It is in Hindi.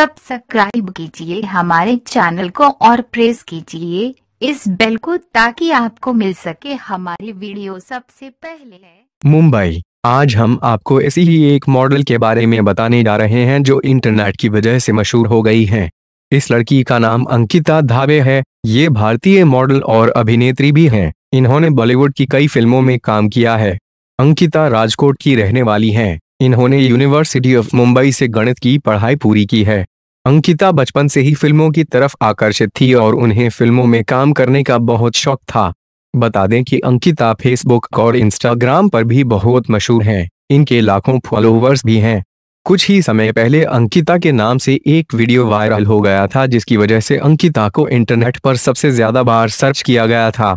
सब्सक्राइब कीजिए हमारे चैनल को और प्रेस कीजिए इस बेल को ताकि आपको मिल सके हमारी वीडियो सबसे पहले मुंबई आज हम आपको ऐसी ही एक मॉडल के बारे में बताने जा रहे हैं जो इंटरनेट की वजह से मशहूर हो गई है इस लड़की का नाम अंकिता धाबे है ये भारतीय मॉडल और अभिनेत्री भी हैं इन्होंने बॉलीवुड की कई फिल्मों में काम किया है अंकिता राजकोट की रहने वाली हैं इन्होंने यूनिवर्सिटी ऑफ मुंबई से गणित की पढ़ाई पूरी की है अंकिता बचपन से ही फिल्मों की तरफ आकर्षित थी और उन्हें फिल्मों में काम करने का बहुत शौक था बता दें कि अंकिता फेसबुक और इंस्टाग्राम पर भी बहुत मशहूर हैं इनके लाखों फॉलोवर्स भी हैं कुछ ही समय पहले अंकिता के नाम से एक वीडियो वायरल हो गया था जिसकी वजह से अंकिता को इंटरनेट पर सबसे ज्यादा बार सर्च किया गया था